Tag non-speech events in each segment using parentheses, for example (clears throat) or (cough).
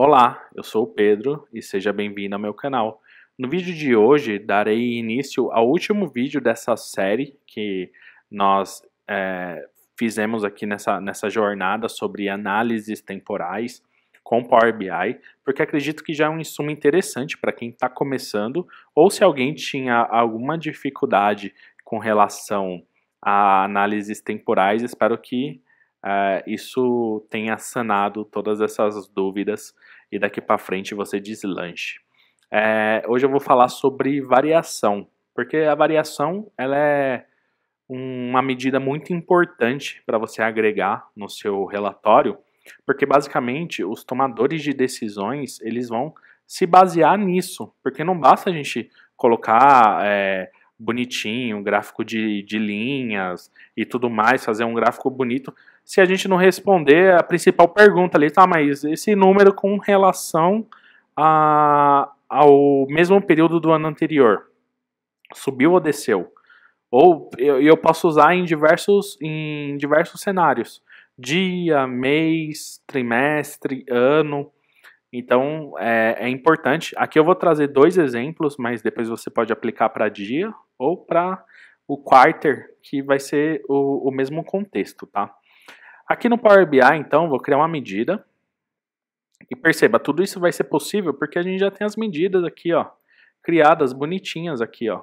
Olá, eu sou o Pedro e seja bem-vindo ao meu canal. No vídeo de hoje darei início ao último vídeo dessa série que nós é, fizemos aqui nessa, nessa jornada sobre análises temporais com Power BI, porque acredito que já é um insumo interessante para quem está começando ou se alguém tinha alguma dificuldade com relação a análises temporais, espero que Uh, isso tenha sanado todas essas dúvidas e daqui para frente você deslanche. É, hoje eu vou falar sobre variação, porque a variação ela é uma medida muito importante para você agregar no seu relatório, porque basicamente os tomadores de decisões eles vão se basear nisso, porque não basta a gente colocar é, bonitinho, gráfico de, de linhas e tudo mais, fazer um gráfico bonito, se a gente não responder a principal pergunta ali, tá, mas esse número com relação a, ao mesmo período do ano anterior, subiu ou desceu? Ou eu, eu posso usar em diversos, em diversos cenários, dia, mês, trimestre, ano, então é, é, importante. Aqui eu vou trazer dois exemplos, mas depois você pode aplicar para dia ou para o quarter, que vai ser o, o mesmo contexto, tá? Aqui no Power BI, então, vou criar uma medida. E perceba, tudo isso vai ser possível porque a gente já tem as medidas aqui, ó, criadas bonitinhas aqui, ó.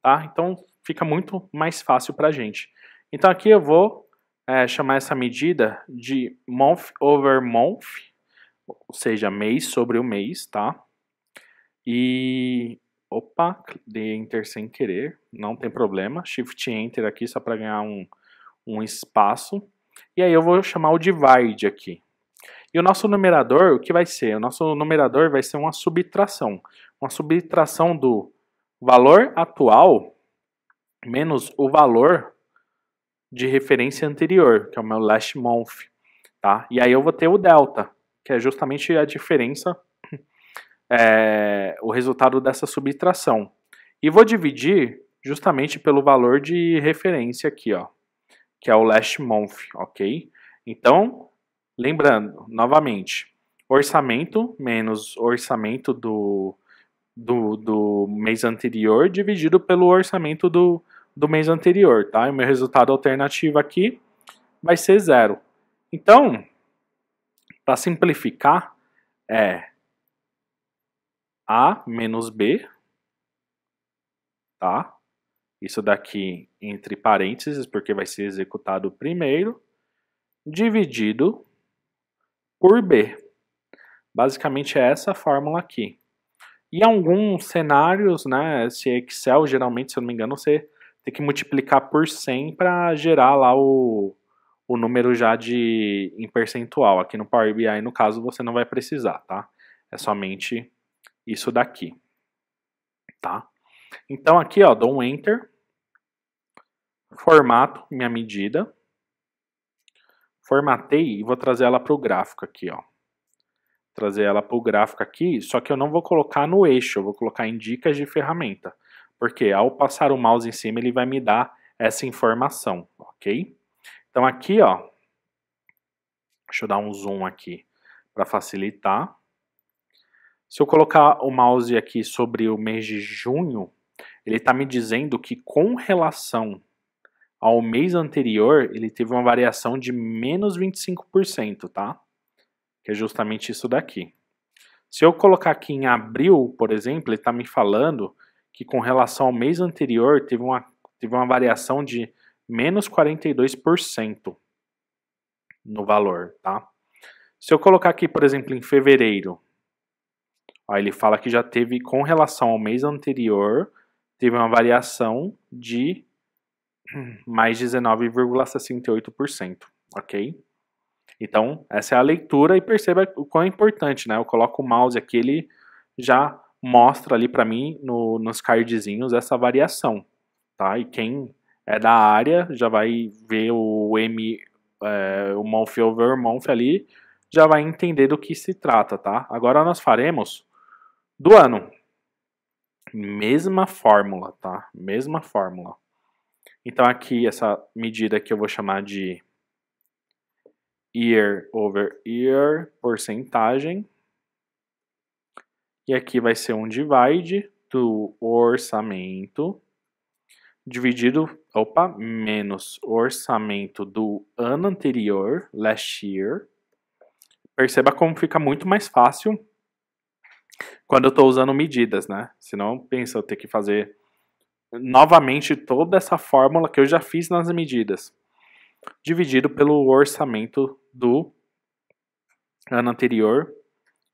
Tá? Então fica muito mais fácil para a gente. Então aqui eu vou é, chamar essa medida de month over month ou seja, mês sobre o mês, tá? E opa, dei enter sem querer, não tem problema. Shift enter aqui só para ganhar um, um espaço. E aí eu vou chamar o divide aqui. E o nosso numerador, o que vai ser? O nosso numerador vai ser uma subtração. Uma subtração do valor atual menos o valor de referência anterior, que é o meu last month, tá? E aí eu vou ter o delta que é justamente a diferença, (clears throat) é, o resultado dessa subtração. E vou dividir justamente pelo valor de referência aqui, ó, que é o last month, ok? Então, lembrando, novamente, orçamento menos orçamento do, do, do mês anterior dividido pelo orçamento do, do mês anterior, tá? E o meu resultado alternativo aqui vai ser zero. Então, para simplificar, é A menos B, tá? Isso daqui entre parênteses, porque vai ser executado primeiro, dividido por B. Basicamente é essa fórmula aqui. E alguns cenários, né, esse Excel, geralmente, se eu não me engano, você tem que multiplicar por 100 para gerar lá o, o número já de em percentual. Aqui no Power BI, no caso, você não vai precisar, tá? É somente isso daqui, tá? Então aqui, ó, dou um Enter, formato minha medida, formatei e vou trazer ela para o gráfico aqui, ó. Trazer ela para o gráfico aqui, só que eu não vou colocar no eixo, eu vou colocar em dicas de ferramenta, porque ao passar o mouse em cima ele vai me dar essa informação, ok? Então aqui, ó, deixa eu dar um zoom aqui para facilitar. Se eu colocar o mouse aqui sobre o mês de junho, ele está me dizendo que com relação ao mês anterior, ele teve uma variação de menos 25%, tá? Que é justamente isso daqui. Se eu colocar aqui em abril, por exemplo, ele está me falando que com relação ao mês anterior teve uma, teve uma variação de menos 42% no valor, tá? Se eu colocar aqui, por exemplo, em fevereiro, ó, ele fala que já teve, com relação ao mês anterior, teve uma variação de (clears throat) mais 19,68%, ok? Então, essa é a leitura e perceba o quão é importante, né? Eu coloco o mouse aqui, ele já mostra ali para mim no, nos cardzinhos essa variação, tá? E quem é da área, já vai ver o M, é, o Monf over Monf ali, já vai entender do que se trata, tá? Agora nós faremos do ano. Mesma fórmula, tá? Mesma fórmula. Então aqui essa medida que eu vou chamar de year over year, porcentagem. E aqui vai ser um divide do orçamento dividido, opa, menos o orçamento do ano anterior, last year. Perceba como fica muito mais fácil quando eu estou usando medidas, né? Senão, pensa, eu ter que fazer novamente toda essa fórmula que eu já fiz nas medidas, dividido pelo orçamento do ano anterior.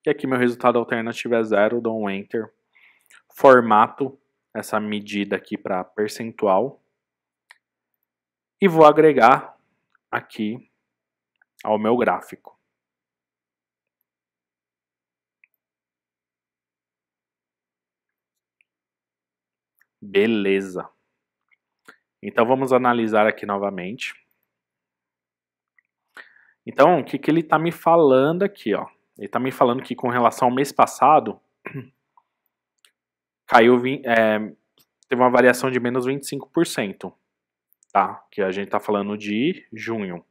E aqui meu resultado alternativo é zero, dou um enter. Formato, essa medida aqui para percentual e vou agregar aqui ao meu gráfico. Beleza. Então vamos analisar aqui novamente. Então, o que, que ele está me falando aqui? Ó? Ele está me falando que com relação ao mês passado, (clears throat) caiu, é, teve uma variação de menos 25%, tá? Que a gente está falando de junho.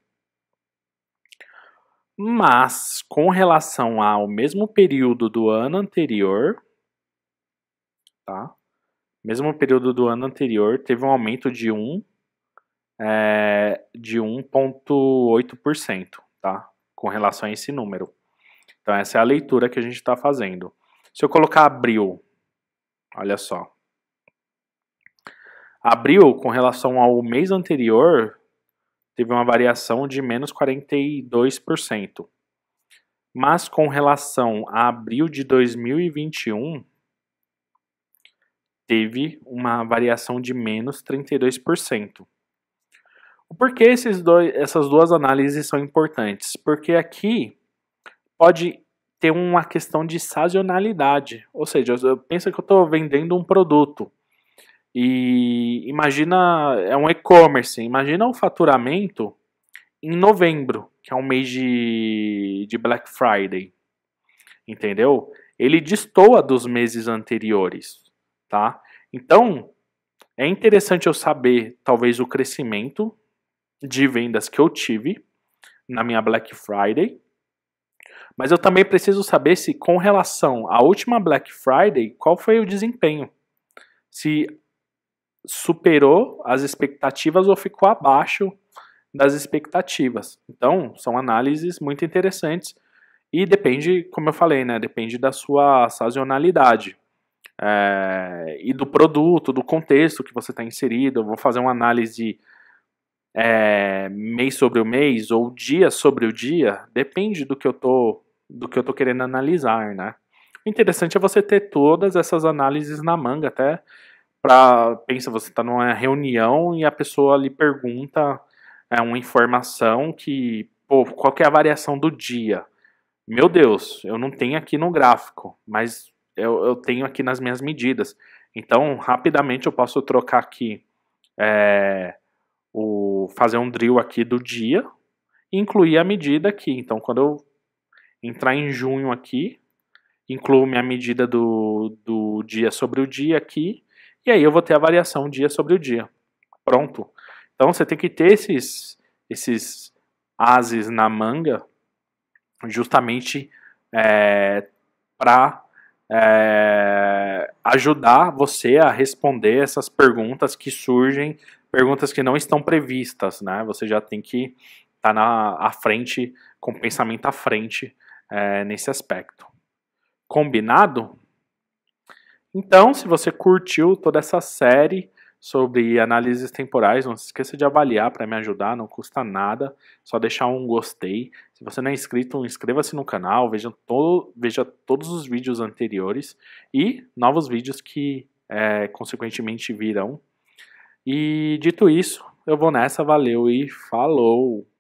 Mas, com relação ao mesmo período do ano anterior, tá? Mesmo período do ano anterior, teve um aumento de 1, é, de 1,8%, tá? Com relação a esse número. Então, essa é a leitura que a gente está fazendo. Se eu colocar abril Olha só. Abril, com relação ao mês anterior, teve uma variação de menos 42%. Mas com relação a abril de 2021, teve uma variação de menos 32%. O porquê esses dois, essas duas análises são importantes? Porque aqui pode ter uma questão de sazonalidade. Ou seja, eu penso que eu estou vendendo um produto. E imagina, é um e-commerce, imagina o faturamento em novembro, que é um mês de, de Black Friday. Entendeu? Ele destoa dos meses anteriores, tá? Então, é interessante eu saber, talvez, o crescimento de vendas que eu tive na minha Black Friday mas eu também preciso saber se, com relação à última Black Friday, qual foi o desempenho. Se superou as expectativas ou ficou abaixo das expectativas. Então, são análises muito interessantes e depende, como eu falei, né, depende da sua sazonalidade é, e do produto, do contexto que você está inserido. Eu vou fazer uma análise é, mês sobre o mês ou dia sobre o dia, depende do que eu estou do que eu estou querendo analisar, né? O interessante é você ter todas essas análises na manga, até para pensa você está numa reunião e a pessoa lhe pergunta é, uma informação que pô, qual que é a variação do dia? Meu Deus, eu não tenho aqui no gráfico, mas eu, eu tenho aqui nas minhas medidas. Então, rapidamente eu posso trocar aqui, é, o, fazer um drill aqui do dia, incluir a medida aqui. Então, quando eu entrar em junho aqui, incluo minha medida do, do dia sobre o dia aqui, e aí eu vou ter a variação dia sobre o dia. Pronto. Então você tem que ter esses, esses ases na manga justamente é, para é, ajudar você a responder essas perguntas que surgem, perguntas que não estão previstas, né? Você já tem que estar tá na à frente, com o pensamento à frente é, nesse aspecto. Combinado? Então, se você curtiu toda essa série sobre análises temporais, não se esqueça de avaliar para me ajudar, não custa nada, só deixar um gostei. Se você não é inscrito, inscreva-se no canal, veja, veja todos os vídeos anteriores e novos vídeos que é, consequentemente virão. E dito isso, eu vou nessa, valeu e falou!